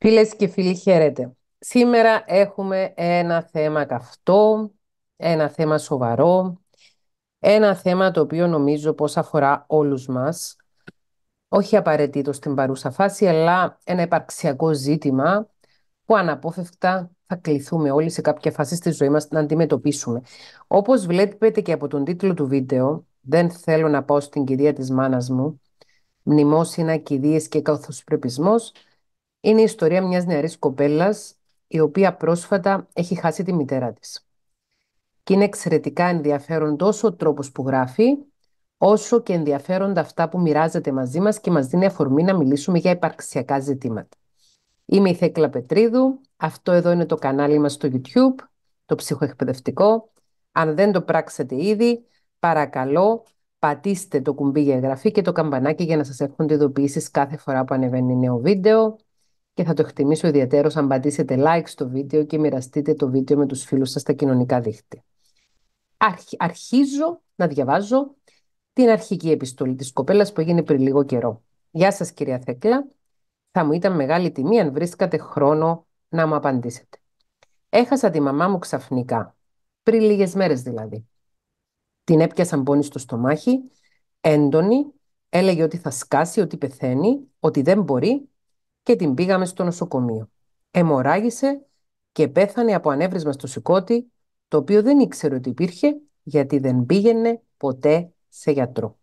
Φίλες και φίλοι, χαίρετε. Σήμερα έχουμε ένα θέμα καυτό, ένα θέμα σοβαρό, ένα θέμα το οποίο νομίζω πως αφορά όλους μας, όχι απαραίτητο στην παρούσα φάση, αλλά ένα υπαρξιακό ζήτημα που αναπόφευκτα θα κληθούμε όλοι σε κάποια φάση στη ζωή μας να αντιμετωπίσουμε. Όπως βλέπετε και από τον τίτλο του βίντεο, δεν θέλω να πάω στην κυρία της μάνας μου, μνημόσυνα, κηδείες και καθοσπρεπισμός, είναι η ιστορία μιας νεαρής κοπέλας, η οποία πρόσφατα έχει χάσει τη μητέρα της. Και είναι εξαιρετικά ενδιαφέρον τόσο ο τρόπος που γράφει, όσο και ενδιαφέροντα αυτά που μοιράζεται μαζί μας και μας δίνει αφορμή να μιλήσουμε για υπαρξιακά ζητήματα. Είμαι η Θέκλα Πετρίδου, αυτό εδώ είναι το κανάλι μας στο YouTube, το ψυχοεκπαιδευτικό. Αν δεν το πράξετε ήδη, παρακαλώ πατήστε το κουμπί για εγγραφή και το καμπανάκι για να σας έρχονται ειδοποιήσεις κάθε φορά που ανεβαίνει νέο βίντεο και θα το εκτιμήσω ιδιαίτερως αν πατήσετε like στο βίντεο και μοιραστείτε το βίντεο με τους φίλους σας στα κοινωνικά δίχτυα. αρχίζω να διαβάζω την αρχική επιστολή της κοπέλας που έγινε πριν λίγο καιρό. Γεια σας κυρία Θέκλα, θα μου ήταν μεγάλη τιμή αν βρίσκατε χρόνο να μου απαντήσετε. Έχασα τη μαμά μου ξαφνικά, πριν λίγες μέρες δηλαδή. Την έπιασαν πόνη στο στομάχι, έντονη, έλεγε ότι θα σκάσει, ότι πεθαίνει, ότι δεν μπορεί και την πήγαμε στο νοσοκομείο. Εμοράγησε και πέθανε από ανέβρισμα στο σηκώτη, το οποίο δεν ήξερε ότι υπήρχε, γιατί δεν πήγαινε ποτέ σε γιατρό.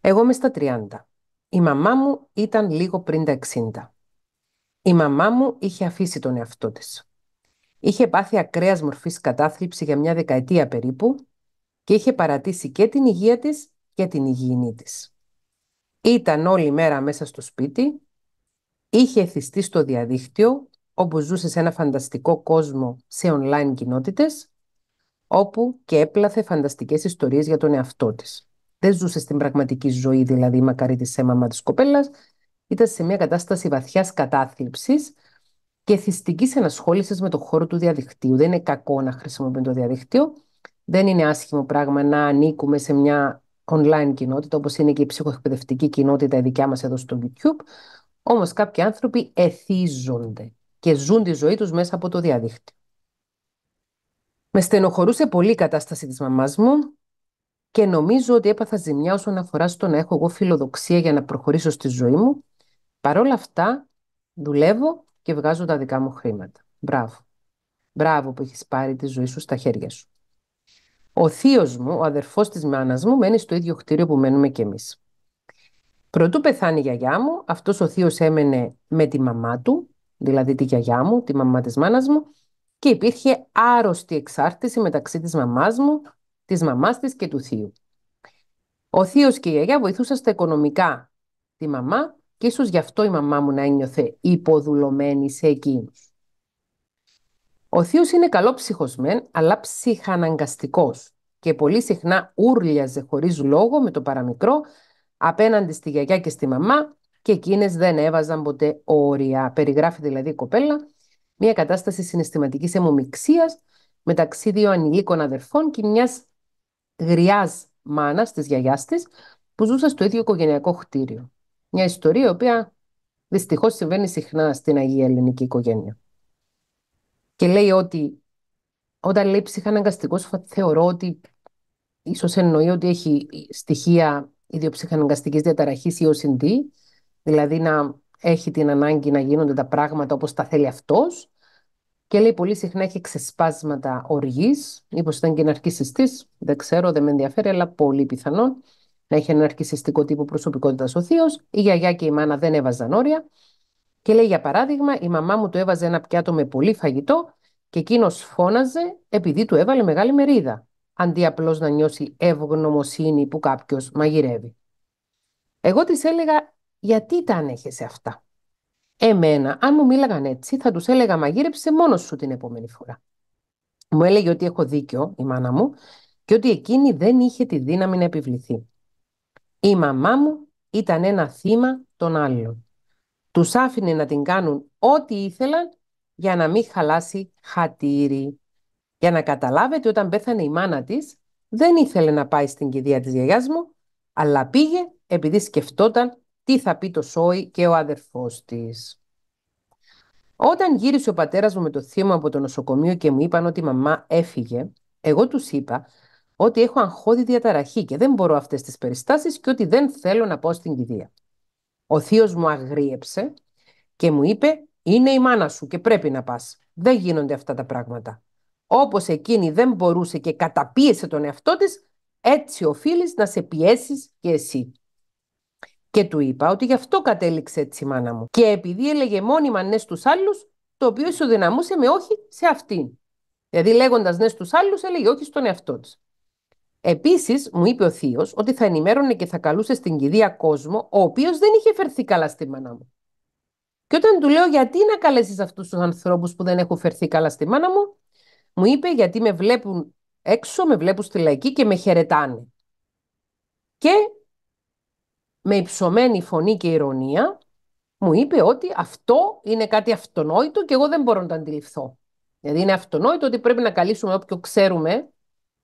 Εγώ είμαι στα 30. Η μαμά μου ήταν λίγο πριν τα 60. Η μαμά μου είχε αφήσει τον εαυτό της. Είχε πάθει ακραίας μορφής κατάθλιψη για μια δεκαετία περίπου και είχε παρατήσει και την υγεία της και την υγιεινή της. Ήταν όλη μέρα μέσα στο σπίτι, Είχε εθιστεί στο διαδίκτυο, όπου ζούσε σε ένα φανταστικό κόσμο σε online κοινότητες, όπου και έπλαθε φανταστικές ιστορίες για τον εαυτό της. Δεν ζούσε στην πραγματική ζωή, δηλαδή η μακαρή της έμαμα της κοπέλας, ήταν σε μια κατάσταση βαθιάς κατάθλιψης και θυστικής ενασχόλησης με το χώρο του διαδικτύου. Δεν είναι κακό να χρησιμοποιούμε το διαδικτύο, δεν είναι άσχημο πράγμα να ανήκουμε σε μια online κοινότητα, όπως είναι και η ψυχοεκπαιδευτική κοινότητα η δικιά μας εδώ στο YouTube, όμως κάποιοι άνθρωποι εθίζονται και ζουν τη ζωή τους μέσα από το διαδίκτυο. Με στενοχωρούσε πολύ η κατάσταση της μαμάς μου και νομίζω ότι έπαθα ζημιά όσον αφορά στο να έχω εγώ φιλοδοξία για να προχωρήσω στη ζωή μου. Παρ' όλα αυτά δουλεύω και βγάζω τα δικά μου χρήματα. Μπράβο. Μπράβο που έχεις πάρει τη ζωή σου στα χέρια σου. Ο θείος μου, ο αδερφός της μάνας μου, μένει στο ίδιο κτίριο που μένουμε κι εμείς. Προτού πεθάνει η γιαγιά μου, αυτός ο θείος έμενε με τη μαμά του, δηλαδή τη γιαγιά μου, τη μαμά της μάνας μου, και υπήρχε άρρωστη εξάρτηση μεταξύ της μαμάς μου, της μαμάς της και του θείου. Ο θείος και η γιαγιά βοηθούσαν στα οικονομικά τη μαμά και ίσως γι' αυτό η μαμά μου να ένιωθε υποδουλωμένη σε εκείνους. Ο θείος είναι καλό ψυχοσμέν, αλλά ψυχαναγκαστικός και πολύ συχνά ούρλιαζε χωρίς λόγο με το παραμικρό απέναντι στη γιαγιά και στη μαμά και εκείνες δεν έβαζαν ποτέ όρια. Περιγράφει δηλαδή η κοπέλα μια κατάσταση συναισθηματικής αιμομιξίας μεταξύ δύο ανηλίκων αδερφών και μιας γριάς μάνας της γιαγιάς της που ζούσε στο ίδιο οικογενειακό χτίριο. Μια ιστορία η οποία δυστυχώς συμβαίνει συχνά στην Αγία Ελληνική οικογένεια. Και λέει ότι όταν λέει ψυχαναγκαστικός θεωρώ ότι ίσως εννοεί ότι έχει στοιχεία ιδιοψυχαναγκαστικής διαταραχής ή OCD, δηλαδή να έχει την ανάγκη να γίνονται τα πράγματα όπως τα θέλει αυτός και λέει πολύ συχνά έχει ξεσπάσματα οργής, μήπως ήταν και ναρκισιστής, δεν ξέρω, δεν με ενδιαφέρει, αλλά πολύ πιθανόν να έχει ένα τύπο προσωπικότητας ο θείος, η γιαγιά και η μάνα δεν έβαζαν όρια και λέει για παράδειγμα η μαμά μου του έβαζε ένα πιάτο με πολύ φαγητό και εκείνος φώναζε επειδή του έβαλε μεγάλη μερίδα αντί απλώς να νιώσει ευγνωμοσύνη που κάποιος μαγειρεύει. Εγώ της έλεγα γιατί τα ανέχεσαι αυτά. Εμένα, αν μου μίλαγαν έτσι, θα τους έλεγα μαγείρεψε μόνος σου την επόμενη φορά. Μου έλεγε ότι έχω δίκιο η μάνα μου και ότι εκείνη δεν είχε τη δύναμη να επιβληθεί. Η μαμά μου ήταν ένα θύμα των άλλων. Τους άφηνε να την κάνουν ό,τι ήθελαν για να μην χαλάσει χατήρι. Για να καταλάβετε, όταν πέθανε η μάνα της, δεν ήθελε να πάει στην κηδεία της γιαγιάς μου, αλλά πήγε επειδή σκεφτόταν τι θα πει το Σόι και ο αδερφός της. Όταν γύρισε ο πατέρας μου με το μου από το νοσοκομείο και μου είπαν ότι η μαμά έφυγε, εγώ τους είπα ότι έχω αγχώδη διαταραχή και δεν μπορώ αυτές τις περιστάσεις και ότι δεν θέλω να πάω στην κηδεία. Ο θείος μου αγρίεψε και μου είπε «Είναι η μάνα σου και πρέπει να πας. Δεν γίνονται αυτά τα πράγματα. Όπως εκείνη δεν μπορούσε και καταπίεσε τον εαυτό της, έτσι οφείλεις να σε πιέσεις και εσύ. Και του είπα ότι γι' αυτό κατέληξε έτσι η μάνα μου. Και επειδή έλεγε μόνιμα ναι στους άλλους, το οποίο ισοδυναμούσε με όχι σε αυτήν. Δηλαδή λέγοντας ναι στους άλλους, έλεγε όχι στον εαυτό της. Επίσης, μου είπε ο Θείος ότι θα ενημέρωνε και θα καλούσε στην κηδεία κόσμο, ο οποίος δεν είχε φερθεί καλά στη μάνα μου. Και όταν του λέω γιατί να καλέσεις αυτούς τους ανθρώπους που δεν έχουν φερθεί καλά στη μάνα μου, μου είπε γιατί με βλέπουν έξω, με βλέπουν στη λαϊκή και με χαιρετάνε. Και με υψωμένη φωνή και ηρωνία μου είπε ότι αυτό είναι κάτι αυτονόητο και εγώ δεν μπορώ να το αντιληφθώ. Δηλαδή είναι αυτονόητο ότι πρέπει να καλύψουμε όποιο ξέρουμε,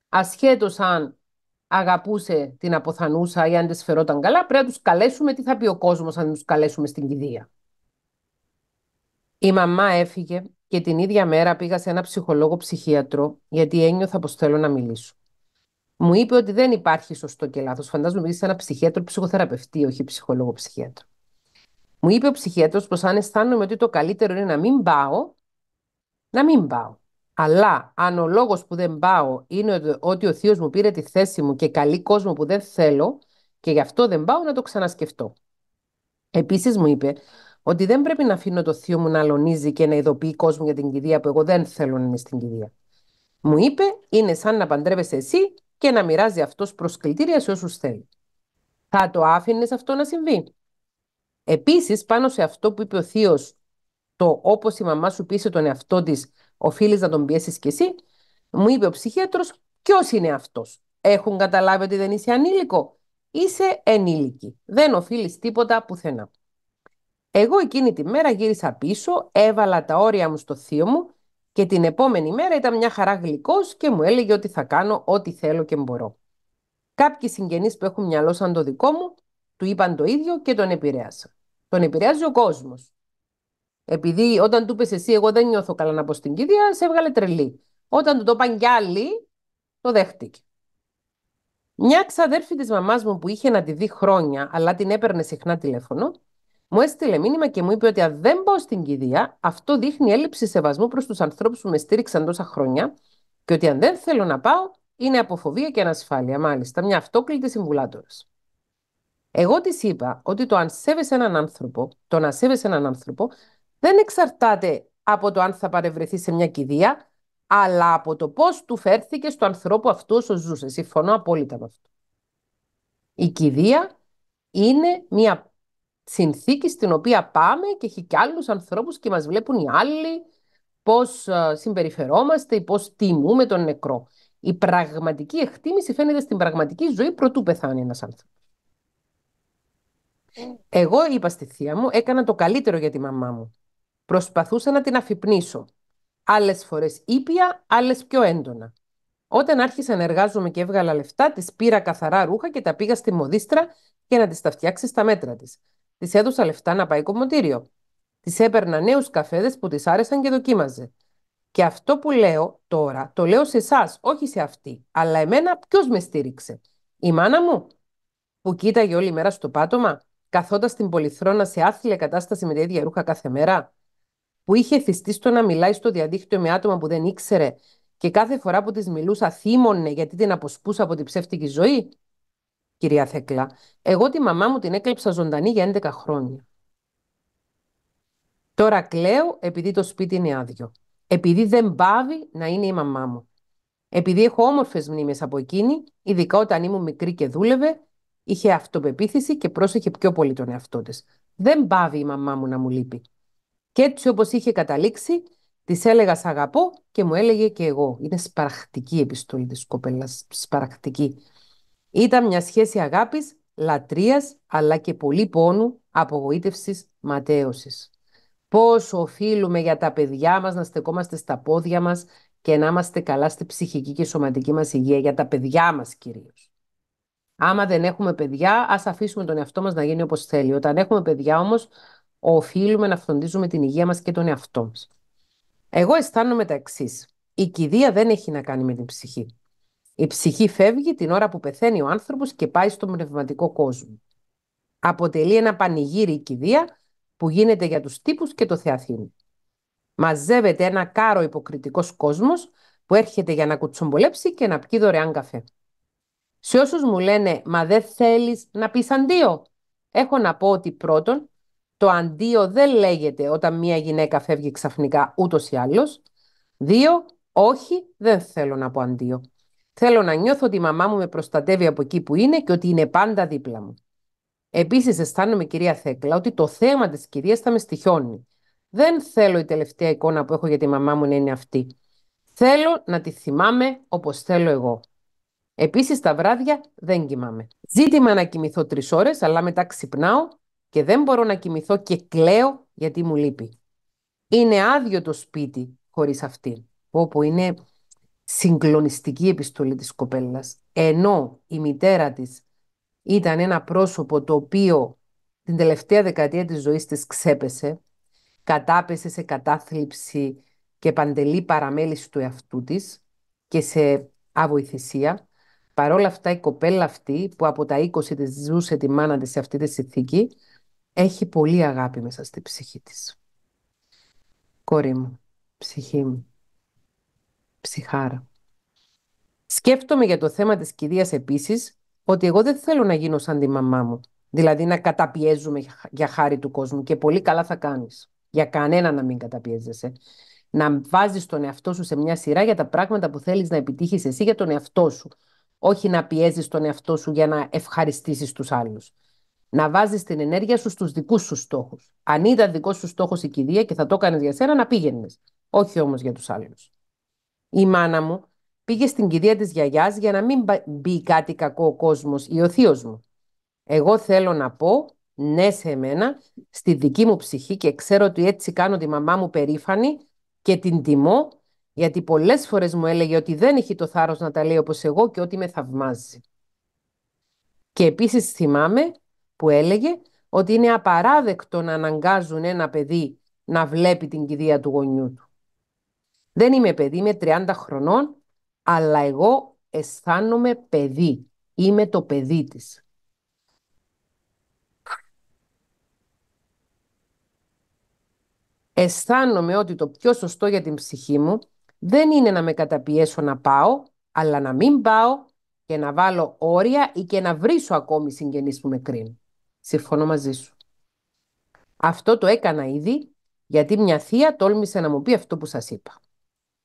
ασχέτως αν αγαπούσε την αποθανούσα ή αν της φερόταν καλά, πρέπει να τους καλέσουμε τι θα πει ο κόσμος αν τους καλέσουμε στην κηδεία. Η μαμά έφυγε και την ίδια μέρα πήγα σε ένα ψυχολόγο ψυχίατρο γιατί ένιωθα πως θέλω να μιλήσω. Μου είπε ότι δεν υπάρχει σωστό και λάθος. Φαντάζομαι ότι ότι ένα ψυχίατρο ψυχοθεραπευτή, όχι ψυχολόγο ψυχίατρο. Μου είπε ο ψυχίατρος πως αν αισθάνομαι ότι το καλύτερο είναι να μην πάω, να μην πάω. Αλλά αν ο λόγος που δεν πάω είναι ότι ο θείος μου πήρε τη θέση μου και καλή κόσμο που δεν θέλω και γι' αυτό δεν πάω να το ξανασκεφτώ. Επίσης, μου είπε ότι δεν πρέπει να αφήνω το θείο μου να αλωνίζει και να ειδοποιεί κόσμο για την κηδεία που εγώ δεν θέλω να είναι στην κηδεία. Μου είπε, είναι σαν να παντρεύεσαι εσύ και να μοιράζει αυτός προσκλητήρια σε όσους θέλει. Θα το άφηνες αυτό να συμβεί. Επίσης, πάνω σε αυτό που είπε ο θείος, το όπως η μαμά σου πείσε τον εαυτό της, οφείλεις να τον πιέσεις κι εσύ, μου είπε ο ψυχίατρος, ποιος είναι αυτός. Έχουν καταλάβει ότι δεν είσαι ανήλικο. Είσαι ενήλικη. Δεν οφείλεις τίποτα πουθενά. Εγώ εκείνη τη μέρα γύρισα πίσω, έβαλα τα όρια μου στο θείο μου και την επόμενη μέρα ήταν μια χαρά γλυκός και μου έλεγε ότι θα κάνω ό,τι θέλω και μπορώ. Κάποιοι συγγενείς που έχουν μυαλό σαν το δικό μου, του είπαν το ίδιο και τον επηρέασα. Τον επηρεάζει ο κόσμος. Επειδή όταν του είπες εσύ, εγώ δεν νιώθω καλά να πω στην κηδεία, σε έβγαλε τρελή. Όταν του το είπαν κι άλλοι, το δέχτηκε. Μια ξαδέρφη της μαμάς μου που είχε να τη δει χρόνια, αλλά την έπαιρνε συχνά τηλέφωνο, μου έστειλε μήνυμα και μου είπε ότι αν δεν πάω στην κηδεία, αυτό δείχνει έλλειψη σεβασμού προς τους ανθρώπους που με στήριξαν τόσα χρόνια και ότι αν δεν θέλω να πάω, είναι αποφοβία και ανασφάλεια. Μάλιστα, μια αυτόκλητη συμβουλάτορα. Εγώ της είπα ότι το αν σέβεσαι έναν άνθρωπο, το να σέβεσαι έναν άνθρωπο, δεν εξαρτάται από το αν θα παρευρεθεί σε μια κηδεία, αλλά από το πώς του φέρθηκε στο ανθρώπου αυτό όσο ζούσε. Συμφωνώ απόλυτα με αυτό. Η κηδεία είναι μια συνθήκη στην οποία πάμε και έχει και άλλους ανθρώπους και μας βλέπουν οι άλλοι πώς ε, συμπεριφερόμαστε ή πώς τιμούμε τον νεκρό. Η πραγματική εκτίμηση φαίνεται στην πραγματική ζωή προτού πεθάνει ένας άνθρωπος. Ε. Εγώ είπα στη θεία μου, έκανα το καλύτερο για τη μαμά μου. Προσπαθούσα να την αφυπνήσω. Άλλες φορές ήπια, άλλες πιο έντονα. Όταν άρχισα να εργάζομαι και έβγαλα λεφτά, της πήρα καθαρά ρούχα και τα πήγα στη μοδίστρα για να της τα φτιάξει στα μέτρα της. Της έδωσα λεφτά να πάει κομμωτήριο. Της έπαιρνα νέους καφέδες που της άρεσαν και δοκίμαζε. Και αυτό που λέω τώρα, το λέω σε εσάς, όχι σε αυτή. Αλλά εμένα ποιος με στήριξε. Η μάνα μου, που κοίταγε όλη μέρα στο πάτωμα, καθώντα στην πολυθρόνα σε άθλια κατάσταση με τα ίδια ρούχα κάθε μέρα, που είχε θυστεί στο να μιλάει στο διαδίκτυο με άτομα που δεν ήξερε και κάθε φορά που της μιλούσα θύμωνε γιατί την αποσπούσα από την ψεύτικη ζωή κυρία Θεκλά. Εγώ τη μαμά μου την έκλεψα ζωντανή για 11 χρόνια. Τώρα κλαίω επειδή το σπίτι είναι άδειο. Επειδή δεν πάβει να είναι η μαμά μου. Επειδή έχω όμορφες μνήμες από εκείνη, ειδικά όταν ήμουν μικρή και δούλευε, είχε αυτοπεποίθηση και πρόσεχε πιο πολύ τον εαυτό της. Δεν πάβει η μαμά μου να μου λείπει. Κι έτσι όπως είχε καταλήξει, της έλεγα Σ' αγαπώ και μου έλεγε και εγώ. Είναι σπαρακτική η επιστολή της κοπέλας. Σπαρακτική. Ήταν μια σχέση αγάπης, λατρείας, αλλά και πολύ πόνου, απογοήτευσης, ματέωσης. Πόσο οφείλουμε για τα παιδιά μας να στεκόμαστε στα πόδια μας και να είμαστε καλά στη ψυχική και σωματική μας υγεία, για τα παιδιά μας κυρίως. Άμα δεν έχουμε παιδιά, ας αφήσουμε τον εαυτό μας να γίνει όπως θέλει. Όταν έχουμε παιδιά όμως, οφείλουμε να φροντίζουμε την υγεία μας και τον εαυτό μας. Εγώ αισθάνομαι τα Η κηδεία δεν έχει να κάνει με την ψυχή. Η ψυχή φεύγει την ώρα που πεθαίνει ο άνθρωπος και πάει στον πνευματικό κόσμο. Αποτελεί ένα πανηγύρι η κηδεία που γίνεται για τους τύπους και το θεαθήν. Μαζεύεται ένα κάρο υποκριτικός κόσμος που έρχεται για να κουτσομπολέψει και να πει δωρεάν καφέ. Σε όσους μου λένε «Μα δεν θέλεις να πεις αντίο», έχω να πω ότι πρώτον, το αντίο δεν λέγεται όταν μια γυναίκα φεύγει ξαφνικά ούτως ή άλλως. Δύο, όχι, δεν θέλω να πω αντίο. Θέλω να νιώθω ότι η μαμά μου με προστατεύει από εκεί που είναι και ότι είναι πάντα δίπλα μου. Επίσης, αισθάνομαι, κυρία Θέκλα, ότι το θέμα της κυρίας θα με στοιχιώνει. Δεν θέλω η τελευταία εικόνα που έχω για τη μαμά μου να είναι αυτή. Θέλω να τη θυμάμαι όπως θέλω εγώ. Επίσης, τα βράδια δεν κοιμάμαι. Ζήτημα να κοιμηθώ τρεις ώρες, αλλά μετά ξυπνάω και δεν μπορώ να κοιμηθώ και κλαίω γιατί μου λείπει. Είναι άδειο το σπίτι χωρίς αυτή. Όπου είναι συγκλονιστική επιστολή της κοπέλας, ενώ η μητέρα της ήταν ένα πρόσωπο το οποίο την τελευταία δεκαετία της ζωής της ξέπεσε, κατάπεσε σε κατάθλιψη και παντελή παραμέληση του εαυτού της και σε αβοηθησία. παρόλα αυτά η κοπέλα αυτή που από τα 20 της ζούσε τη μάνα της σε αυτή τη συνθήκη έχει πολύ αγάπη μέσα στη ψυχή της. Κόρη μου, ψυχή μου, ψυχάρα. Σκέφτομαι για το θέμα της κηδείας επίσης ότι εγώ δεν θέλω να γίνω σαν τη μαμά μου. Δηλαδή να καταπιέζουμε για χάρη του κόσμου και πολύ καλά θα κάνεις. Για κανένα να μην καταπιέζεσαι. Να βάζεις τον εαυτό σου σε μια σειρά για τα πράγματα που θέλεις να επιτύχεις εσύ για τον εαυτό σου. Όχι να πιέζεις τον εαυτό σου για να ευχαριστήσεις τους άλλους. Να βάζεις την ενέργεια σου στους δικούς σου στόχους. Αν ήταν δικός σου στόχος η κηδεία και θα το έκανες για σένα να πήγαινες. Όχι όμως για τους άλλους. Η μάνα μου πήγε στην κηδεία της γιαγιάς για να μην μπει κάτι κακό ο κόσμος ή ο θείος μου. Εγώ θέλω να πω ναι σε εμένα, στη δική μου ψυχή και ξέρω ότι έτσι κάνω τη μαμά μου περήφανη και την τιμώ γιατί πολλές φορές μου έλεγε ότι δεν έχει το θάρρος να τα λέει όπως εγώ και ότι με θαυμάζει. Και επίσης θυμάμαι που έλεγε ότι είναι απαράδεκτο να αναγκάζουν ένα παιδί να βλέπει την κηδεία του γονιού του. Δεν είμαι παιδί, είμαι 30 χρονών, αλλά εγώ αισθάνομαι παιδί. Είμαι το παιδί της. Αισθάνομαι ότι το πιο σωστό για την ψυχή μου δεν είναι να με καταπιέσω να πάω, αλλά να μην πάω και να βάλω όρια ή και να βρίσω ακόμη συγγενείς που με κρίνουν. Συμφωνώ μαζί σου. Αυτό το έκανα ήδη, γιατί μια θεία τόλμησε να μου πει αυτό που σας είπα.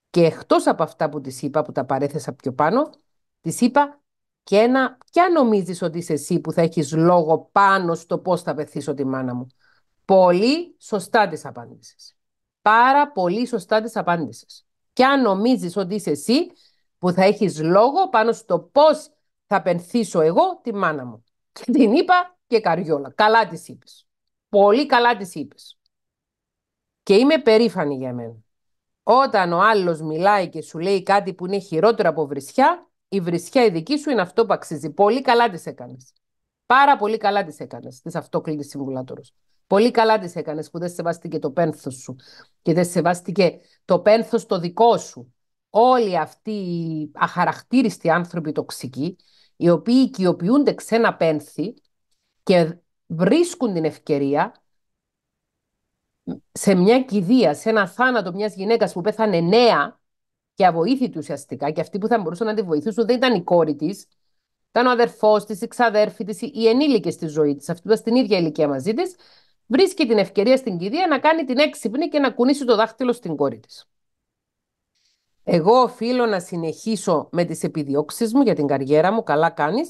Και εκτός από αυτά που της είπα, που τα παρέθεσα πιο πάνω, της είπα και ένα ποια νομίζεις ότι είσαι εσύ που θα έχεις λόγο πάνω στο πώς θα πεθύσω τη μάνα μου. Πολύ σωστά της απάντησες. Πάρα πολύ σωστά της Και Ποια νομίζεις ότι είσαι εσύ που θα έχεις λόγο πάνω στο πώς θα πενθήσω εγώ τη μάνα μου. Και την είπα και καριόλα. Καλά της είπες. Πολύ καλά της είπες. Και είμαι περήφανη για μένα. Όταν ο άλλος μιλάει και σου λέει κάτι που είναι χειρότερο από βρισιά, η βρισιά η δική σου είναι αυτό που αξίζει. Πολύ καλά τις έκανες. Πάρα πολύ καλά τις έκανες, τις αυτόκλητες συμβουλάτορος. Πολύ καλά τις έκανες, που δεν σεβάστηκε το πένθος σου και δεν σεβάστηκε το πένθος το δικό σου. Όλοι αυτοί οι αχαρακτήριστοι άνθρωποι τοξικοί, οι οποίοι οικειοποιούνται ξένα πένθη και βρίσκουν την ευκαιρία σε μια κηδεία, σε ένα θάνατο μιας γυναίκας που πέθανε νέα και αβοήθητη ουσιαστικά και αυτοί που θα μπορούσαν να τη βοηθήσουν δεν ήταν η κόρη της, ήταν ο αδερφός της, η ξαδέρφη της, οι ενήλικες στη ζωή της, αυτή που ήταν στην ίδια ηλικία μαζί της, βρίσκει την ευκαιρία στην κηδεία να κάνει την έξυπνη και να κουνήσει το δάχτυλο στην κόρη της. Εγώ οφείλω να συνεχίσω με τις επιδιώξεις μου για την καριέρα μου, καλά κάνει,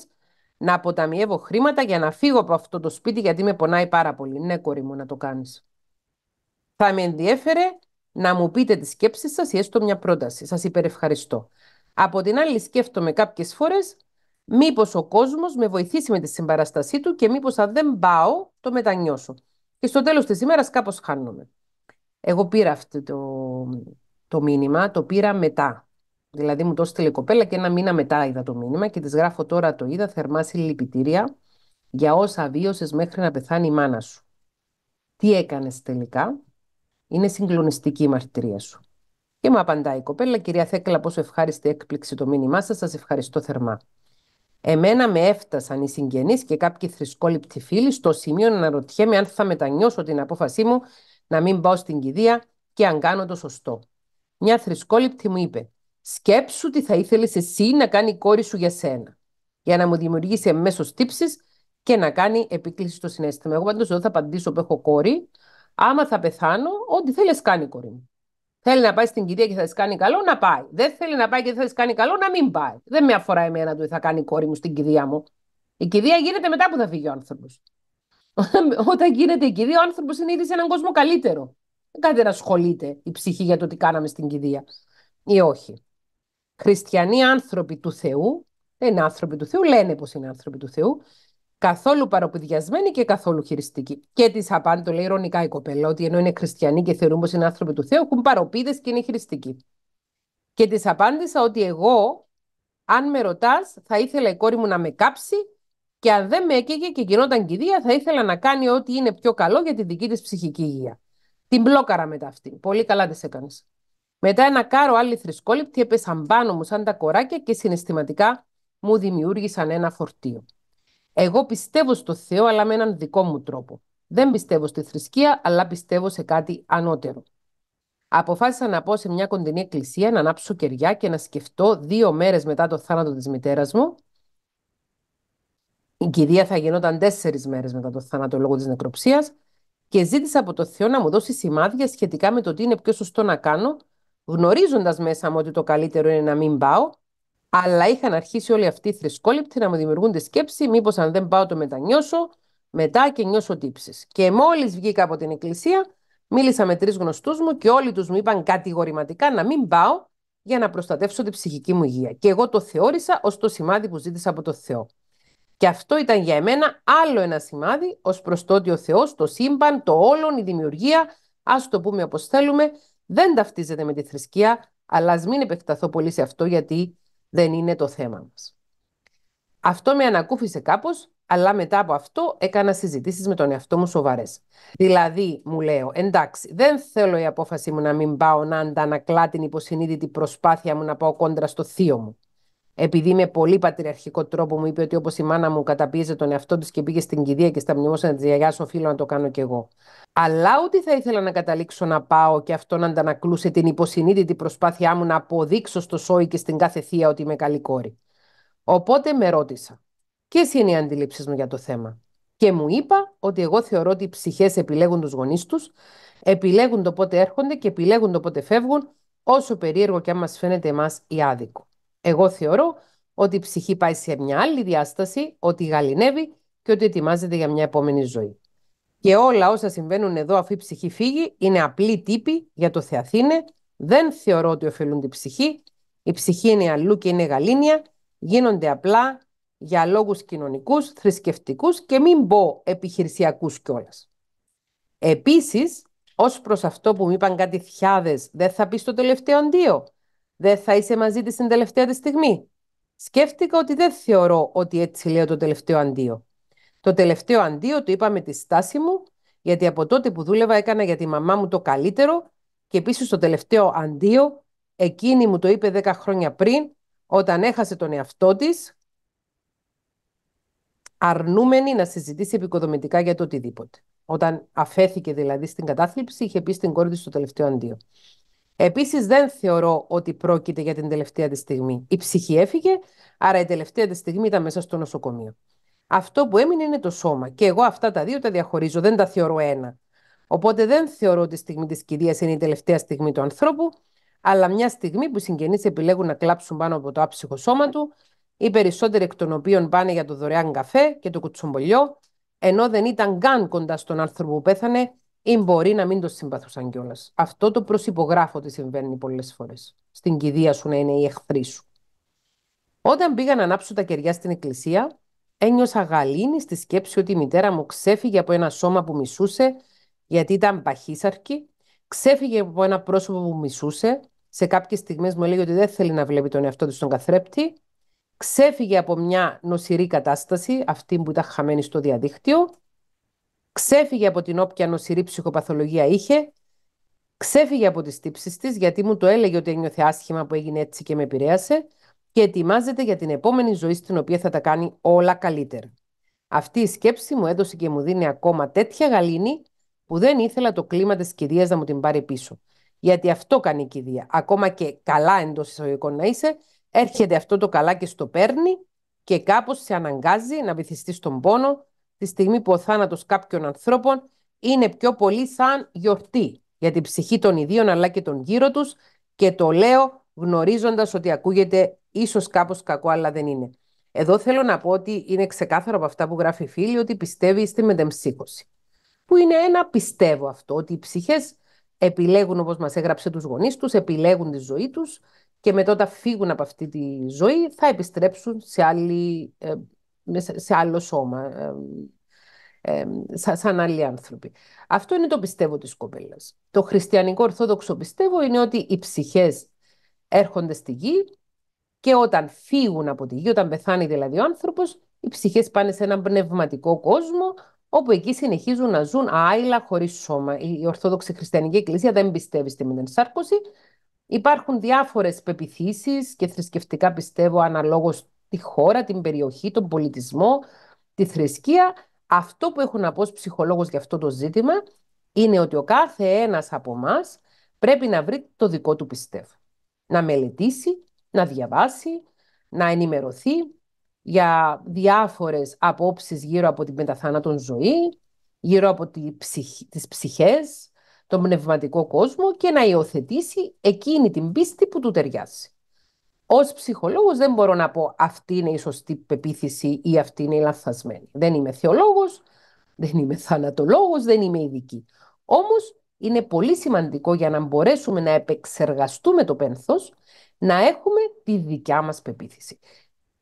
να αποταμιεύω χρήματα για να φύγω από αυτό το σπίτι γιατί με πονάει πάρα πολύ. Ναι, κόρη μου, να το κάνεις. Θα με ενδιέφερε να μου πείτε τις σκέψεις σας ή έστω μια πρόταση. Σας υπερευχαριστώ. Από την άλλη σκέφτομαι κάποιες φορές μήπως ο κόσμος με βοηθήσει με τη συμπαραστασή του και μήπως αν δεν πάω το μετανιώσω. Και στο τέλος της ημέρας κάπως χάνομαι. Εγώ πήρα αυτό το, το μήνυμα, το πήρα μετά. Δηλαδή μου το έστειλε κοπέλα και ένα μήνα μετά είδα το μήνυμα και της γράφω τώρα το είδα θερμά συλληπιτήρια για όσα βίωσες μέχρι να πεθάνει η μάνα σου. Τι έκανες τελικά, είναι συγκλονιστική η μαρτυρία σου. Και μου απαντάει η κοπέλα, κυρία Θέκλα, πόσο ευχάριστη έκπληξη το μήνυμά σας. Σας ευχαριστώ θερμά. Εμένα με έφτασαν οι συγγενείς και κάποιοι θρησκόληπτοι φίλοι στο σημείο να ρωτιέμαι αν θα μετανιώσω την απόφασή μου να μην πάω στην κηδεία και αν κάνω το σωστό. Μια θρησκόληπτη μου είπε «Σκέψου τι θα ήθελες εσύ να κάνει η κόρη σου για σένα» για να μου δημιουργήσει εμέσω τύψεις και να κάνει επίκληση στο συνέστημα. Εγώ πάντως εδώ θα απαντήσω που έχω κόρη, Άμα θα πεθάνω, ό,τι θέλει κάνει, κορή μου. Θέλει να πάει στην κυρία και θα της κάνει καλό, να πάει. Δεν θέλει να πάει και θα της κάνει καλό, να μην πάει. Δεν με αφορά εμένα το τι θα κάνει η κόρη μου στην κυρία μου. Η κυρία γίνεται μετά που θα φύγει ο άνθρωπος. Όταν γίνεται η κυρία, ο άνθρωπος είναι ήδη σε έναν κόσμο καλύτερο. Δεν κάνετε να ασχολείται η ψυχή για το τι κάναμε στην κυρία ή όχι. Χριστιανοί άνθρωποι του Θεού, δεν είναι άνθρωποι του Θεού, λένε πως είναι άνθρωποι του Θεού, καθόλου παροπηδιασμένη και καθόλου χειριστική. Και της απάντη, το λέει ηρωνικά η κοπέλα, ότι ενώ είναι χριστιανοί και θεωρούν πως είναι άνθρωποι του Θεού, έχουν παροπίδες και είναι χειριστικοί. Και της απάντησα ότι εγώ, αν με ρωτάς, θα ήθελα η κόρη μου να με κάψει και αν δεν με έκαιγε και γινόταν κηδεία, θα ήθελα να κάνει ό,τι είναι πιο καλό για τη δική της ψυχική υγεία. Την μπλόκαρα μετά αυτή. Πολύ καλά τη έκανες. Μετά ένα κάρο άλλη θρησκόληπτη έπεσαν πάνω μου σαν τα κοράκια και συναισθηματικά μου δημιούργησαν ένα φορτίο. Εγώ πιστεύω στο Θεό, αλλά με έναν δικό μου τρόπο. Δεν πιστεύω στη θρησκεία, αλλά πιστεύω σε κάτι ανώτερο. Αποφάσισα να πάω σε μια κοντινή εκκλησία, να ανάψω κεριά και να σκεφτώ δύο μέρες μετά το θάνατο της μητέρας μου. Η κηδεία θα γινόταν τέσσερις μέρες μετά το θάνατο λόγω της νεκροψίας και ζήτησα από το Θεό να μου δώσει σημάδια σχετικά με το τι είναι πιο σωστό να κάνω, γνωρίζοντας μέσα μου ότι το καλύτερο είναι να μην πάω αλλά είχαν αρχίσει όλοι αυτοί οι θρησκόληπτοι να μου δημιουργούν τη σκέψη, μήπως αν δεν πάω το μετανιώσω, μετά και νιώσω τύψεις. Και μόλις βγήκα από την εκκλησία, μίλησα με τρεις γνωστούς μου και όλοι τους μου είπαν κατηγορηματικά να μην πάω για να προστατεύσω την ψυχική μου υγεία. Και εγώ το θεώρησα ως το σημάδι που ζήτησα από το Θεό. Και αυτό ήταν για εμένα άλλο ένα σημάδι ως προς το ότι ο Θεός, το σύμπαν, το όλον, η δημιουργία, ας το πούμε όπως θέλουμε, δεν ταυτίζεται με τη θρησκεία, αλλά ας μην επεκταθώ πολύ σε αυτό γιατί δεν είναι το θέμα μας. Αυτό με ανακούφισε κάπως, αλλά μετά από αυτό έκανα συζητήσεις με τον εαυτό μου σοβαρές. Δηλαδή, μου λέω, εντάξει, δεν θέλω η απόφαση μου να μην πάω να αντανακλά την υποσυνείδητη προσπάθεια μου να πάω κόντρα στο θείο μου επειδή με πολύ πατριαρχικό τρόπο μου είπε ότι όπως η μάνα μου καταπίεζε τον εαυτό της και πήγε στην κηδεία και στα μνημόσυνα τη γιαγιά, οφείλω να το κάνω κι εγώ. Αλλά ότι θα ήθελα να καταλήξω να πάω και αυτό να αντανακλούσε την υποσυνείδητη προσπάθειά μου να αποδείξω στο σόι και στην κάθε θεία ότι είμαι καλή κόρη. Οπότε με ρώτησα, ποιες είναι οι αντιλήψεις μου για το θέμα. Και μου είπα ότι εγώ θεωρώ ότι οι ψυχές επιλέγουν τους γονείς τους, επιλέγουν το πότε έρχονται και επιλέγουν το πότε φεύγουν, όσο περίεργο και αν μας φαίνεται εμάς ή άδικο. Εγώ θεωρώ ότι η ψυχή πάει σε μια άλλη διάσταση, ότι γαλινεύει και ότι ετοιμάζεται για μια επόμενη ζωή. Και όλα όσα συμβαίνουν εδώ αφού η ψυχή φύγει είναι απλή τύπη για το Θεαθήνε. Δεν θεωρώ ότι ωφελούν την ψυχή. Η ψυχή είναι αλλού και είναι γαλήνια. Γίνονται απλά για λόγους κοινωνικούς, θρησκευτικούς και μην πω επιχειρησιακούς κιόλας. Επίσης, ως προς αυτό που μου είπαν κάτι θιάδες, δεν θα πεις το τελευταίο αντίο δεν θα είσαι μαζί της την τελευταία της στιγμή. Σκέφτηκα ότι δεν θεωρώ ότι έτσι λέω το τελευταίο αντίο. Το τελευταίο αντίο το είπα με τη στάση μου, γιατί από τότε που δούλευα έκανα για τη μαμά μου το καλύτερο και επίσης το τελευταίο αντίο εκείνη μου το είπε 10 χρόνια πριν, όταν έχασε τον εαυτό της, αρνούμενη να συζητήσει επικοδομητικά για το οτιδήποτε. Όταν αφέθηκε δηλαδή στην κατάθλιψη, είχε πει στην κόρη της το τελευταίο αντίο. Επίσης δεν θεωρώ ότι πρόκειται για την τελευταία τη στιγμή. Η ψυχή έφυγε, άρα η τελευταία τη στιγμή ήταν μέσα στο νοσοκομείο. Αυτό που έμεινε είναι το σώμα. Και εγώ αυτά τα δύο τα διαχωρίζω, δεν τα θεωρώ ένα. Οπότε δεν θεωρώ ότι η στιγμή της κηδείας είναι η τελευταία στιγμή του ανθρώπου, αλλά μια στιγμή που οι συγγενείς επιλέγουν να κλάψουν πάνω από το άψυχο σώμα του, οι περισσότεροι εκ των οποίων πάνε για το δωρεάν καφέ και το κουτσομπολιό, ενώ δεν ήταν καν κοντά στον άνθρωπο που πέθανε ή μπορεί να μην το συμπαθούσαν κιόλας. Αυτό το προσυπογράφω ότι συμβαίνει πολλές φορές. Στην κηδεία σου να είναι η εχθρή σου. Όταν πήγα να ανάψω τα κεριά στην εκκλησία, ένιωσα γαλήνη στη σκέψη ότι η μητέρα μου ξέφυγε από ένα σώμα που μισούσε γιατί ήταν παχύσαρκη, ξέφυγε από ένα πρόσωπο που μισούσε, σε κάποιες στιγμές μου έλεγε ότι δεν θέλει να βλέπει τον εαυτό του στον καθρέπτη, ξέφυγε από μια νοσηρή κατάσταση, αυτή που ήταν χαμένη στο διαδίκτυο, Ξέφυγε από την όποια νοσηρή ψυχοπαθολογία είχε, ξέφυγε από τις τύψεις της γιατί μου το έλεγε ότι ένιωθε άσχημα που έγινε έτσι και με επηρέασε και ετοιμάζεται για την επόμενη ζωή στην οποία θα τα κάνει όλα καλύτερα. Αυτή η σκέψη μου έδωσε και μου δίνει ακόμα τέτοια γαλήνη που δεν ήθελα το κλίμα της κηδείας να μου την πάρει πίσω. Γιατί αυτό κάνει η κηδεία. Ακόμα και καλά εντός εισαγωγικών να είσαι, έρχεται αυτό το καλά και στο παίρνει και κάπως σε αναγκάζει να βυθιστεί στον πόνο τη στιγμή που ο θάνατος κάποιων ανθρώπων είναι πιο πολύ σαν γιορτή για την ψυχή των ιδίων αλλά και των γύρω τους και το λέω γνωρίζοντας ότι ακούγεται ίσως κάπως κακό αλλά δεν είναι. Εδώ θέλω να πω ότι είναι ξεκάθαρο από αυτά που γράφει η φίλη ότι πιστεύει στη μετεμψίκωση. Που είναι ένα πιστεύω αυτό, ότι οι ψυχές επιλέγουν όπως μας έγραψε τους γονείς τους, επιλέγουν τη ζωή τους και μετά όταν φύγουν από αυτή τη ζωή θα επιστρέψουν σε άλλη ε, σε άλλο σώμα, ε, σαν άλλοι άνθρωποι. Αυτό είναι το πιστεύω της κοπέλας. Το χριστιανικό ορθόδοξο πιστεύω είναι ότι οι ψυχές έρχονται στη γη και όταν φύγουν από τη γη, όταν πεθάνει δηλαδή ο άνθρωπος, οι ψυχές πάνε σε έναν πνευματικό κόσμο όπου εκεί συνεχίζουν να ζουν άειλα χωρίς σώμα. Η Ορθόδοξη Χριστιανική Εκκλησία δεν πιστεύει στη μετενσάρκωση. Υπάρχουν διάφορες πεπιθήσεις και θρησκευτικά πιστεύω αναλόγως τη χώρα, την περιοχή, τον πολιτισμό, τη θρησκεία. Αυτό που έχω να πω ως ψυχολόγος για αυτό το ζήτημα είναι ότι ο κάθε ένας από εμά πρέπει να βρει το δικό του πιστεύω. Να μελετήσει, να διαβάσει, να ενημερωθεί για διάφορες απόψεις γύρω από την πενταθάνατον ζωή, γύρω από τις ψυχές, τον πνευματικό κόσμο και να υιοθετήσει εκείνη την πίστη που του ταιριάζει. Ως ψυχολόγος δεν μπορώ να πω αυτή είναι η σωστή πεποίθηση ή αυτή είναι η λανθασμένη. Δεν είμαι θεολόγος, δεν είμαι θανατολόγος, δεν είμαι ειδική. Όμως είναι πολύ σημαντικό για να μπορέσουμε να επεξεργαστούμε το πενθό να έχουμε τη δικιά μας πεποίθηση.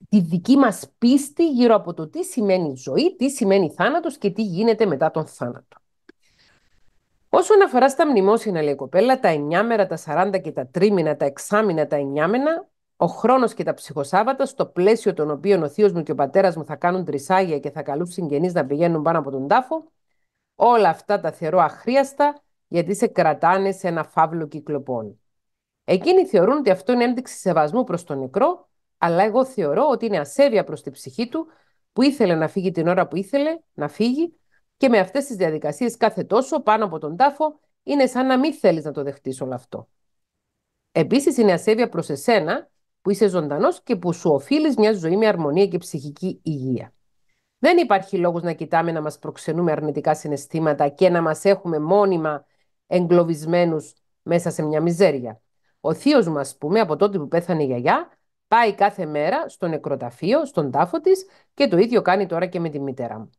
Τη δική μας πίστη γύρω από το τι σημαίνει ζωή, τι σημαίνει θάνατος και τι γίνεται μετά τον θάνατο. Όσον αφορά στα μνημόσυνα, λέει η κοπέλα, τα εννιάμερα, τα 40 και τα τρίμηνα, τα εξάμηνα, τα εννιάμενα, ο χρόνος και τα ψυχοσάββατα, στο πλαίσιο των οποίων ο θείος μου και ο πατέρας μου θα κάνουν τρισάγια και θα καλούν συγγενείς να πηγαίνουν πάνω από τον τάφο, όλα αυτά τα θεωρώ αχρίαστα γιατί σε κρατάνε σε ένα φαύλο κυκλοπών. Εκείνοι θεωρούν ότι αυτό είναι ένδειξη σεβασμού προς τον νεκρό, αλλά εγώ θεωρώ ότι είναι ασέβεια προς τη ψυχή του που ήθελε να φύγει την ώρα που ήθελε να φύγει και με αυτές τις διαδικασίες κάθε τόσο πάνω από τον τάφο είναι σαν να μην θέλεις να το δεχτείς όλο αυτό. Επίσης, είναι ασέβεια προς εσένα που είσαι ζωντανός και που σου οφείλεις μια ζωή με αρμονία και ψυχική υγεία. Δεν υπάρχει λόγος να κοιτάμε να μας προξενούμε αρνητικά συναισθήματα και να μας έχουμε μόνιμα εγκλωβισμένους μέσα σε μια μιζέρια. Ο θείος μου, ας πούμε, από τότε που πέθανε η γιαγιά, πάει κάθε μέρα στο νεκροταφείο, στον τάφο της και το ίδιο κάνει τώρα και με τη μητέρα μου.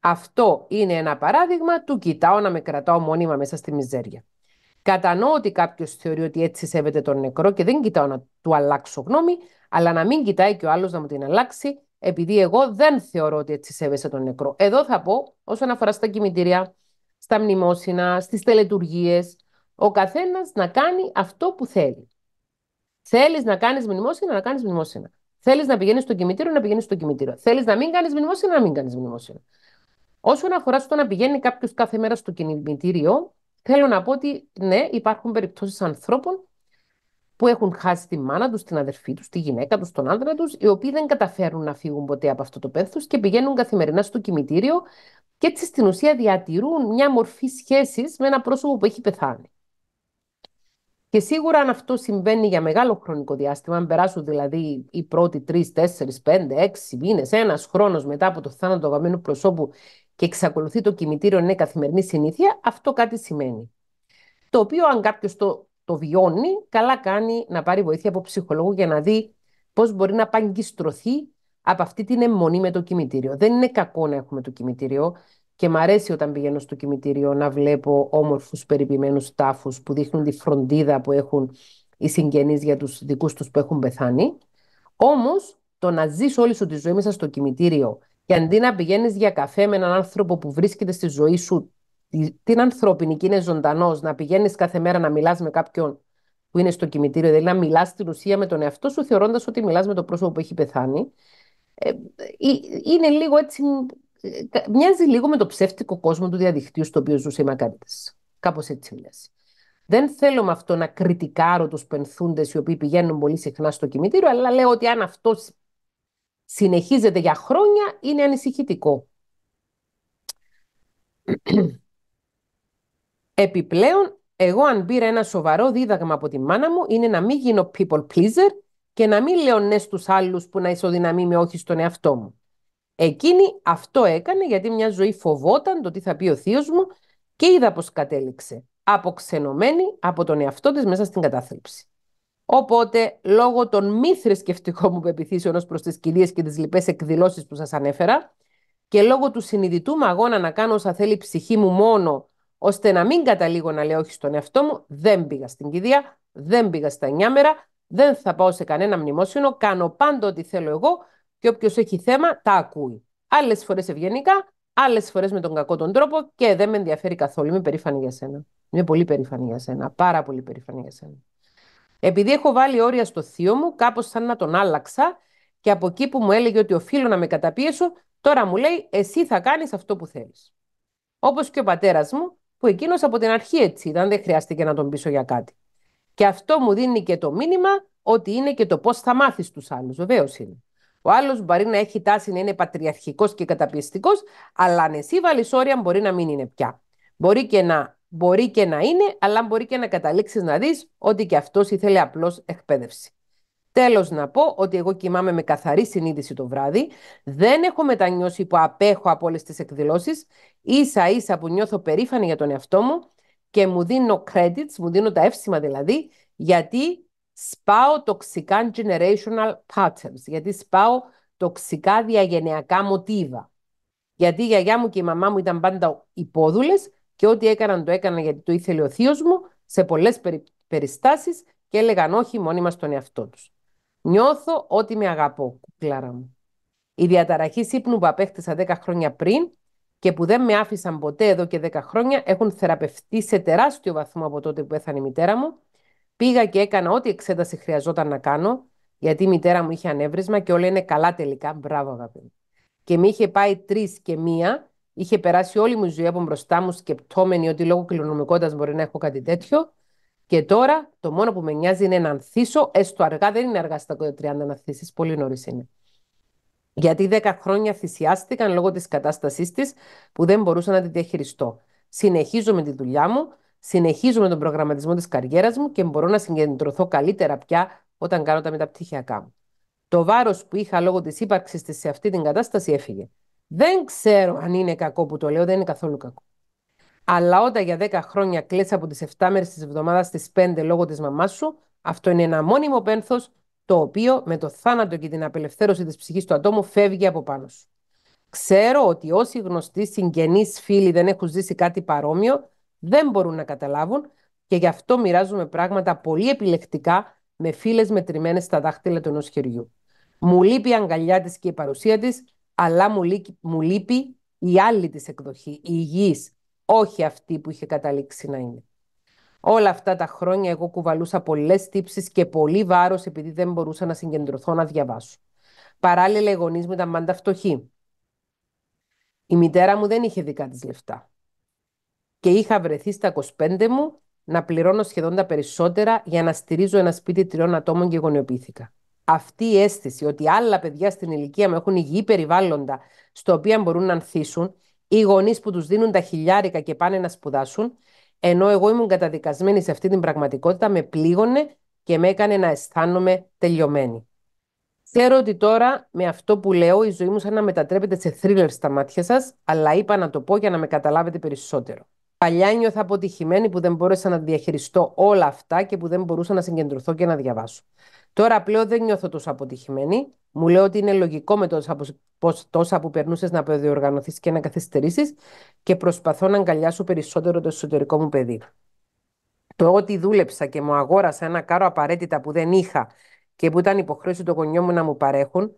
Αυτό είναι ένα παράδειγμα του κοιτάω να με κρατάω μόνιμα μέσα στη μιζέρια. Κατανοώ ότι κάποιος θεωρεί ότι έτσι σέβεται τον νεκρό και δεν κοιτάω να του αλλάξω γνώμη, αλλά να μην κοιτάει και ο άλλος να μου την αλλάξει, επειδή εγώ δεν θεωρώ ότι έτσι σέβεσαι τον νεκρό. Εδώ θα πω όσον αφορά στα κημητήρια, στα μνημόσυνα, στις τελετουργίες, ο καθένας να κάνει αυτό που θέλει. Θέλεις να κάνεις μνημόσυνα, να κάνεις μνημόσυνα. Θέλεις να πηγαίνεις στο κημητήριο, να πηγαίνεις στο κημητήριο. Θέλεις να μην κάνεις μνημόσυνα, να μην κάνεις μνημόσυνα. Όσον αφορά στο να πηγαίνει κάποιος κάθε μέρα στο κινητήριο, Θέλω να πω ότι ναι, υπάρχουν περιπτώσεις ανθρώπων που έχουν χάσει τη μάνα τους την αδερφή τους, τη γυναίκα τους τον άντρα τους, οι οποίοι δεν καταφέρουν να φύγουν ποτέ από αυτό το πένθος και πηγαίνουν καθημερινά στο κημητήριο και έτσι στην ουσία διατηρούν μια μορφή σχέσης με ένα πρόσωπο που έχει πεθάνει. Και σίγουρα αν αυτό συμβαίνει για μεγάλο χρονικό διάστημα, αν περάσουν δηλαδή οι πρώτοι τρεις, τέσσερις, πέντε, έξι μήνες, ένας χρόνος μετά από το θάνατο του προσώπου και εξακολουθεί το κημητήριο να είναι καθημερινή συνήθεια, αυτό κάτι σημαίνει. Το οποίο, αν κάποιος το, το βιώνει, καλά κάνει να πάρει βοήθεια από ψυχολόγο για να δει πώς μπορεί να παγκιστρωθεί από αυτή την αιμονή με το κημητήριο. Δεν είναι κακό να έχουμε το κημητήριο. Και μ' αρέσει όταν πηγαίνω στο κημητήριο να βλέπω όμορφους περιποιημένους τάφους που δείχνουν τη φροντίδα που έχουν οι συγγενείς για τους δικούς τους που έχουν πεθάνει. Όμως το να ζεις όλη σου τη ζωή μέσα στο κημητήριο και αντί να πηγαίνεις για καφέ με έναν άνθρωπο που βρίσκεται στη ζωή σου, την ανθρώπινη και είναι ζωντανός, να πηγαίνεις κάθε μέρα να μιλάς με κάποιον που είναι στο κημητήριο, δηλαδή να μιλάς στην ουσία με τον εαυτό σου, θεωρώντας ότι μιλάς με το πρόσωπο που έχει πεθάνει. Ε, ε, ε, είναι λίγο έτσι. Μοιάζει λίγο με το ψεύτικο κόσμο του διαδικτύου στο οποίο ζούσε η Μακάριτες. Κάπως έτσι μοιάζει. Δεν θέλω με αυτό να κριτικάρω τους πενθούντες οι οποίοι πηγαίνουν πολύ συχνά στο κημητήριο, αλλά λέω ότι αν αυτός συνεχίζεται για χρόνια είναι ανησυχητικό. Επιπλέον, εγώ αν πήρα ένα σοβαρό δίδαγμα από τη μάνα μου είναι να μην γίνω people pleaser και να μην λέω ναι στους άλλους που να ισοδυναμεί με όχι στον εαυτό μου. Εκείνη αυτό έκανε γιατί μια ζωή φοβόταν το τι θα πει ο θείος μου και είδα πως κατέληξε, αποξενωμένη από τον εαυτό της μέσα στην κατάθλιψη. Οπότε, λόγω των μη θρησκευτικών μου πεπιθήσεων ως προς τις κυρίε και τις λοιπές εκδηλώσεις που σας ανέφερα, και λόγω του συνειδητού μου αγώνα να κάνω όσα θέλει η ψυχή μου μόνο, ώστε να μην καταλήγω να λέω όχι στον εαυτό μου, δεν πήγα στην κηδεία, δεν πήγα στα μέρα, δεν θα πάω σε κανένα μνημόσυνο, κάνω πάντα ό,τι θέλω εγώ και όποιος έχει θέμα τα ακούει. Άλλες φορές ευγενικά, άλλες φορές με τον κακό τον τρόπο και δεν με ενδιαφέρει καθόλου. Είμαι περήφανη για σένα. Είμαι πολύ περήφανη για σένα. Πάρα πολύ περήφανη για σένα. Επειδή έχω βάλει όρια στο θείο μου, κάπως σαν να τον άλλαξα και από εκεί που μου έλεγε ότι οφείλω να με καταπίεσω, τώρα μου λέει εσύ θα κάνεις αυτό που θέλεις. Όπως και ο πατέρας μου, που εκείνος από την αρχή έτσι ήταν, δεν χρειάστηκε να τον πείσω για κάτι. Και αυτό μου δίνει και το μήνυμα ότι είναι και το πώς θα μάθεις τους άλλους. Βεβαίως είναι. Ο άλλος μπορεί να έχει τάση να είναι πατριαρχικός και καταπιεστικός, αλλά αν εσύ βάλεις όρια, μπορεί να μην είναι πια. Μπορεί και να Μπορεί και να είναι, αλλά μπορεί και να καταλήξεις να δεις ότι και αυτός ήθελε απλώς εκπαίδευση. Τέλος να πω ότι εγώ κοιμάμαι με καθαρή συνείδηση το βράδυ, δεν έχω μετανιώσει που απέχω από όλες τις εκδηλώσεις, ίσα ίσα που νιώθω περήφανη για τον εαυτό μου και μου δίνω credits, μου δίνω τα εύσημα δηλαδή, γιατί σπάω τοξικά generational patterns, γιατί σπάω τοξικά διαγενειακά μοτίβα. Γιατί η γιαγιά μου και η μαμά μου ήταν πάντα υπόδουλες, και ό,τι έκαναν το έκαναν γιατί το ήθελε ο θείος μου σε πολλές περι... περιστάσεις και έλεγαν όχι μόνοι μας τον εαυτό τους. Νιώθω ότι με αγαπώ, κουκλάρα μου. Η διαταραχή ύπνου που απέκτησα 10 χρόνια πριν και που δεν με άφησαν ποτέ εδώ και 10 χρόνια έχουν θεραπευτεί σε τεράστιο βαθμό από τότε που έθανε η μητέρα μου. Πήγα και έκανα ό,τι εξέταση χρειαζόταν να κάνω, γιατί η μητέρα μου είχε ανέβρισμα και όλα είναι καλά τελικά. Μπράβο, αγαπητοί. Και με είχε πάει τρεις και μία Είχε περάσει όλη μου η ζωή από μπροστά μου σκεπτόμενη ότι λόγω κληρονομικότητας μπορεί να έχω κάτι τέτοιο. Και τώρα το μόνο που με νοιάζει είναι να ανθίσω, έστω αργά, δεν είναι αργά στα 30 να ανθίσεις, πολύ νωρίς είναι. Γιατί 10 χρόνια θυσιάστηκαν λόγω της κατάστασής της που δεν μπορούσα να τη διαχειριστώ. Συνεχίζω με τη δουλειά μου, συνεχίζω με τον προγραμματισμό της καριέρας μου και μπορώ να συγκεντρωθώ καλύτερα πια όταν κάνω τα μεταπτυχιακά μου. Το βάρος που είχα λόγω της ύπαρξης της σε αυτή την κατάσταση έφυγε. Δεν ξέρω αν είναι κακό που το λέω, δεν είναι καθόλου κακό. Αλλά όταν για 10 χρόνια κλαις από τις 7 μέρε της εβδομάδας στις 5 λόγω της μαμάς σου, αυτό είναι ένα μόνιμο πένθος το οποίο με το θάνατο και την απελευθέρωση της ψυχής του ατόμου φεύγει από πάνω σου. Ξέρω ότι όσοι γνωστοί συγγενείς φίλοι δεν έχουν ζήσει κάτι παρόμοιο, δεν μπορούν να καταλάβουν και γι' αυτό μοιράζουμε πράγματα πολύ επιλεκτικά με φίλες μετρημένες στα δάχτυλα του ενός χεριού. Μου λείπει η αγκαλιά της και η παρουσία της, αλλά μου, λείπει, η άλλη της εκδοχή, η υγιής, όχι αυτή που είχε καταλήξει να είναι. Όλα αυτά τα χρόνια εγώ κουβαλούσα πολλές τύψεις και πολύ βάρος επειδή δεν μπορούσα να συγκεντρωθώ να διαβάσω. Παράλληλα οι γονείς μου ήταν πάντα φτωχοί. Η μητέρα μου δεν είχε δικά της λεφτά. Και είχα βρεθεί στα 25 μου να πληρώνω σχεδόν τα περισσότερα για να στηρίζω ένα σπίτι τριών ατόμων και γονιοποιήθηκα αυτή η αίσθηση ότι άλλα παιδιά στην ηλικία μου έχουν υγιή περιβάλλοντα στο οποίο μπορούν να ανθίσουν, οι γονείς που τους δίνουν τα χιλιάρικα και πάνε να σπουδάσουν, ενώ εγώ ήμουν καταδικασμένη σε αυτή την πραγματικότητα, με πλήγωνε και με έκανε να αισθάνομαι τελειωμένη. Ξέρω ότι τώρα με αυτό που λέω η ζωή μου σαν να μετατρέπεται σε θρίλερ στα μάτια σας, αλλά είπα να το πω για να με καταλάβετε περισσότερο. Παλιά νιώθα αποτυχημένη που δεν μπόρεσα να διαχειριστώ όλα αυτά και που δεν μπορούσα να συγκεντρωθώ και να διαβάσω. Τώρα πλέον δεν νιώθω τόσο αποτυχημένη. Μου λέω ότι είναι λογικό με τόσα, τόσα που περνούσες να πεδιοργανωθεί και να καθυστερήσεις και προσπαθώ να αγκαλιάσω περισσότερο το εσωτερικό μου παιδί. Το ότι δούλεψα και μου αγόρασα ένα κάρο απαραίτητα που δεν είχα και που ήταν υποχρέωση το γονιό μου να μου παρέχουν,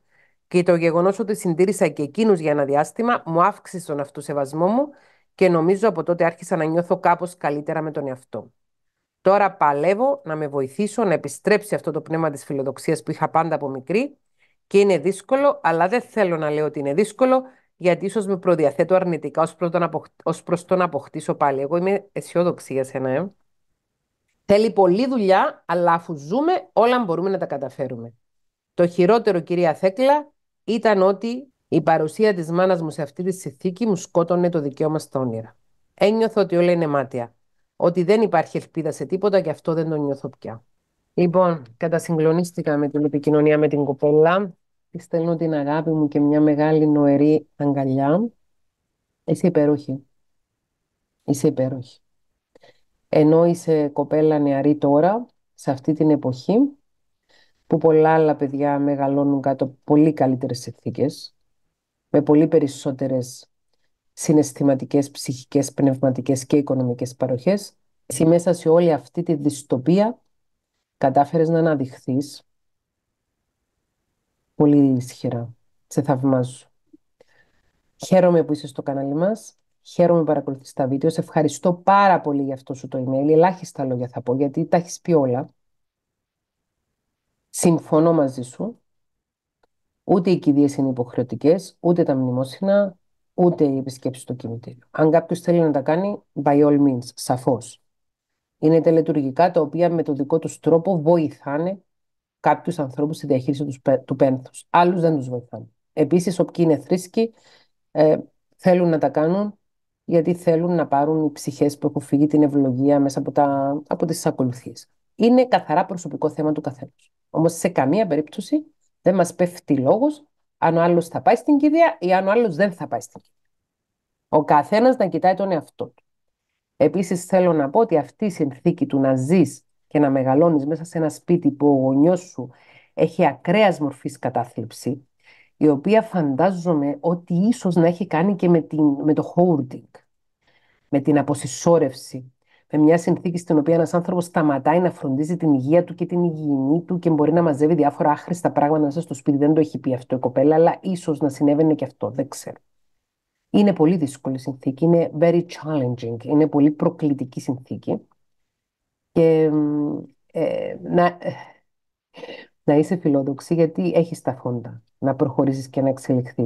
και το γεγονός ότι συντήρησα και εκείνους για ένα διάστημα μου αύξησε τον αυτοσεβασμό μου και νομίζω από τότε άρχισα να νιώθω κάπως καλύτερα με τον εαυτό. Τώρα παλεύω να με βοηθήσω να επιστρέψει αυτό το πνεύμα της φιλοδοξίας που είχα πάντα από μικρή και είναι δύσκολο, αλλά δεν θέλω να λέω ότι είναι δύσκολο, γιατί ίσως με προδιαθέτω αρνητικά ως προς το να, αποκτήσω πάλι. Εγώ είμαι αισιόδοξη για σένα, ε. Θέλει πολλή δουλειά, αλλά αφού ζούμε όλα μπορούμε να τα καταφέρουμε. Το χειρότερο, κυρία Θέκλα, ήταν ότι η παρουσία της μάνας μου σε αυτή τη συνθήκη μου σκότωνε το δικαίωμα στα όνειρα. Ένιωθω ότι όλα είναι μάτια. Ότι δεν υπάρχει ελπίδα σε τίποτα και αυτό δεν το νιώθω πια. Λοιπόν, κατασυγκλονίστηκα με την επικοινωνία με την κοπέλα. Της στέλνω την αγάπη μου και μια μεγάλη νοερή αγκαλιά. Είσαι υπέροχη. Είσαι υπέροχη. Ενώ είσαι κοπέλα νεαρή τώρα, σε αυτή την εποχή, που πολλά άλλα παιδιά μεγαλώνουν κάτω πολύ καλύτερες συνθήκες, με πολύ περισσότερες συναισθηματικές, ψυχικές, πνευματικές και οικονομικές παροχές. Εσύ μέσα σε όλη αυτή τη δυστοπία κατάφερες να αναδειχθείς πολύ ισχυρά. Σε θαυμάζω. Χαίρομαι που είσαι στο κανάλι μας. Χαίρομαι που παρακολουθείς τα βίντεο. Σε ευχαριστώ πάρα πολύ για αυτό σου το email. Ελάχιστα λόγια θα πω, γιατί τα έχεις πει όλα. Συμφωνώ μαζί σου. Ούτε οι κηδείες είναι υποχρεωτικές, ούτε τα μνημόσυνα, ούτε οι επισκέψει στο κινητήριο. Αν κάποιος θέλει να τα κάνει, by all means, σαφώς. Είναι τελετουργικά τα οποία με το δικό τους τρόπο βοηθάνε κάποιους ανθρώπους στη διαχείριση τους πένθους. Άλλους δεν τους βοηθάνε. Επίσης, όποιοι είναι θρήσκοι, ε, θέλουν να τα κάνουν γιατί θέλουν να πάρουν οι ψυχές που έχουν φύγει την ευλογία μέσα από, τα, από τις ακολουθίες. Είναι καθαρά προσωπικό θέμα του καθένας. Όμως, σε καμία περίπτωση δεν μας πέφτει λόγος αν ο άλλος θα πάει στην κηδεία ή αν ο άλλος δεν θα πάει στην κηδεία. Ο καθένας να κοιτάει τον εαυτό του. Επίσης θέλω να πω ότι αυτή η συνθήκη του να ζεις και να μεγαλώνεις μέσα σε ένα σπίτι που ο γονιός σου έχει ακραίας μορφής κατάθλιψη, η οποία φαντάζομαι ότι ίσως να έχει κάνει και με, την, με το hoarding, με την αποσυσσόρευση με μια συνθήκη στην οποία ένας άνθρωπος σταματάει να φροντίζει την υγεία του και την υγιεινή του και μπορεί να μαζεύει διάφορα άχρηστα πράγματα μέσα στο σπίτι. Δεν το έχει πει αυτό η κοπέλα, αλλά ίσως να συνέβαινε και αυτό. Δεν ξέρω. Είναι πολύ δύσκολη συνθήκη. Είναι very challenging. Είναι πολύ προκλητική συνθήκη. Και ε, να, ε, να είσαι φιλόδοξη γιατί έχεις τα φόντα να προχωρήσεις και να εξελιχθείς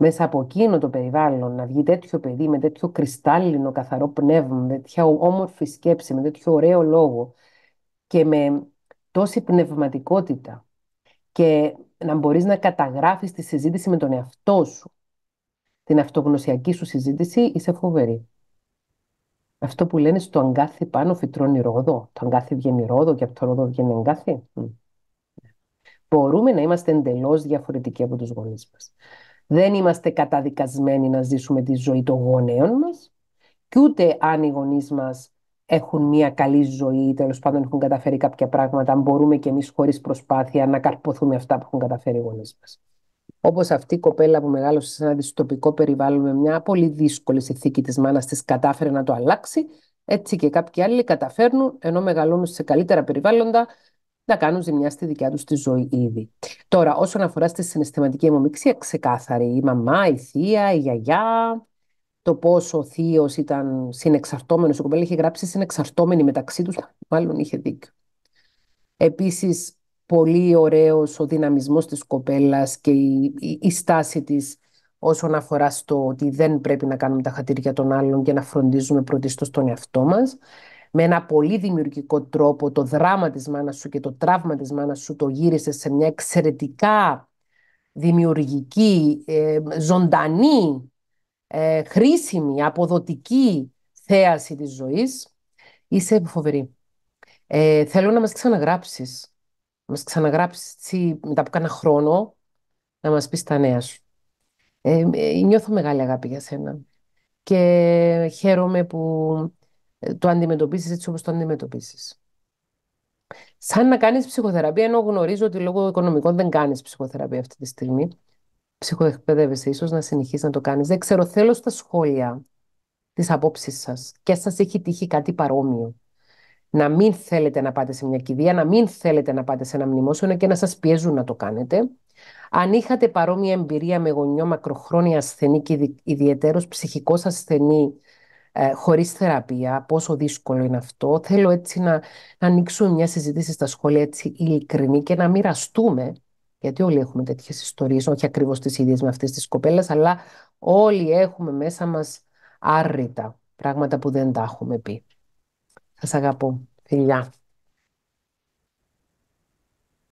μέσα από εκείνο το περιβάλλον να βγει τέτοιο παιδί με τέτοιο κρυστάλλινο καθαρό πνεύμα, με τέτοια όμορφη σκέψη, με τέτοιο ωραίο λόγο και με τόση πνευματικότητα και να μπορείς να καταγράφεις τη συζήτηση με τον εαυτό σου, την αυτογνωσιακή σου συζήτηση, είσαι φοβερή. Αυτό που λένε στο αγκάθι πάνω φυτρώνει ρόδο. Το αγκάθι βγαίνει ρόδο και από το ρόδο βγαίνει αγκάθι. Μπορούμε να είμαστε εντελώς διαφορετικοί από τους γονείς μας. Δεν είμαστε καταδικασμένοι να ζήσουμε τη ζωή των γονέων μας και ούτε αν οι γονείς μας έχουν μια καλή ζωή ή τέλος πάντων έχουν καταφέρει κάποια πράγματα, αν μπορούμε και εμείς χωρίς προσπάθεια να καρποθούμε αυτά που έχουν καταφέρει οι γονείς μας. Όπω αυτή η τελος παντων εχουν καταφερει καποια πραγματα αν μπορουμε κι εμεις χωρις προσπαθεια να καρποθουμε αυτα που εχουν καταφερει οι γονει μας οπω αυτη η κοπελα που μεγαλωσε σε ένα δυστοπικό περιβάλλον με μια πολύ δύσκολη συνθήκη της μάνας της, κατάφερε να το αλλάξει. Έτσι και κάποιοι άλλοι καταφέρνουν, ενώ μεγαλώνουν σε καλύτερα περιβάλλοντα, να κάνουν ζημιά στη δικιά τους τη ζωή ήδη. Τώρα, όσον αφορά στη συναισθηματική αιμομίξια, ξεκάθαρη η μαμά, η θεία, η γιαγιά, το πόσο ο θείος ήταν συνεξαρτόμενο, η κοπέλα είχε γράψει συνεξαρτώμενη μεταξύ τους, μάλλον είχε δίκιο. Επίσης, πολύ ωραίος ο δυναμισμός της κοπέλας και η, η, στάση της όσον αφορά στο ότι δεν πρέπει να κάνουμε τα χατήρια των άλλων και να φροντίζουμε πρωτίστω τον εαυτό μας με ένα πολύ δημιουργικό τρόπο το δράμα της μάνας σου και το τραύμα της μάνας σου το γύρισε σε μια εξαιρετικά δημιουργική, ε, ζωντανή, ε, χρήσιμη, αποδοτική θέαση της ζωής. Είσαι φοβερή. Ε, θέλω να μας ξαναγράψεις. Να μας ξαναγράψεις μετά από κάνα χρόνο να μας πεις τα νέα σου. Ε, νιώθω μεγάλη αγάπη για σένα. Και χαίρομαι που το αντιμετωπίσεις έτσι όπως το αντιμετωπίσεις. Σαν να κάνεις ψυχοθεραπεία, ενώ γνωρίζω ότι λόγω οικονομικών δεν κάνεις ψυχοθεραπεία αυτή τη στιγμή. Ψυχοεκπαιδεύεσαι ίσως να συνεχίσεις να το κάνεις. Δεν ξέρω, θέλω στα σχόλια τη απόψή σας και σας έχει τύχει κάτι παρόμοιο. Να μην θέλετε να πάτε σε μια κηδεία, να μην θέλετε να πάτε σε ένα μνημόσυνο και να σας πιέζουν να το κάνετε. Αν είχατε παρόμοια εμπειρία με γονιό μακροχρόνια ασθενή και ιδιαίτερο ψυχικός ασθενή ε, χωρίς θεραπεία, πόσο δύσκολο είναι αυτό. Θέλω έτσι να, να ανοίξουμε μια συζήτηση στα σχόλια έτσι ειλικρινή και να μοιραστούμε, γιατί όλοι έχουμε τέτοιες ιστορίες, όχι ακριβώς τις ίδιες με αυτές τις κοπέλες, αλλά όλοι έχουμε μέσα μας άρρητα πράγματα που δεν τα έχουμε πει. Σας αγαπώ. Φιλιά.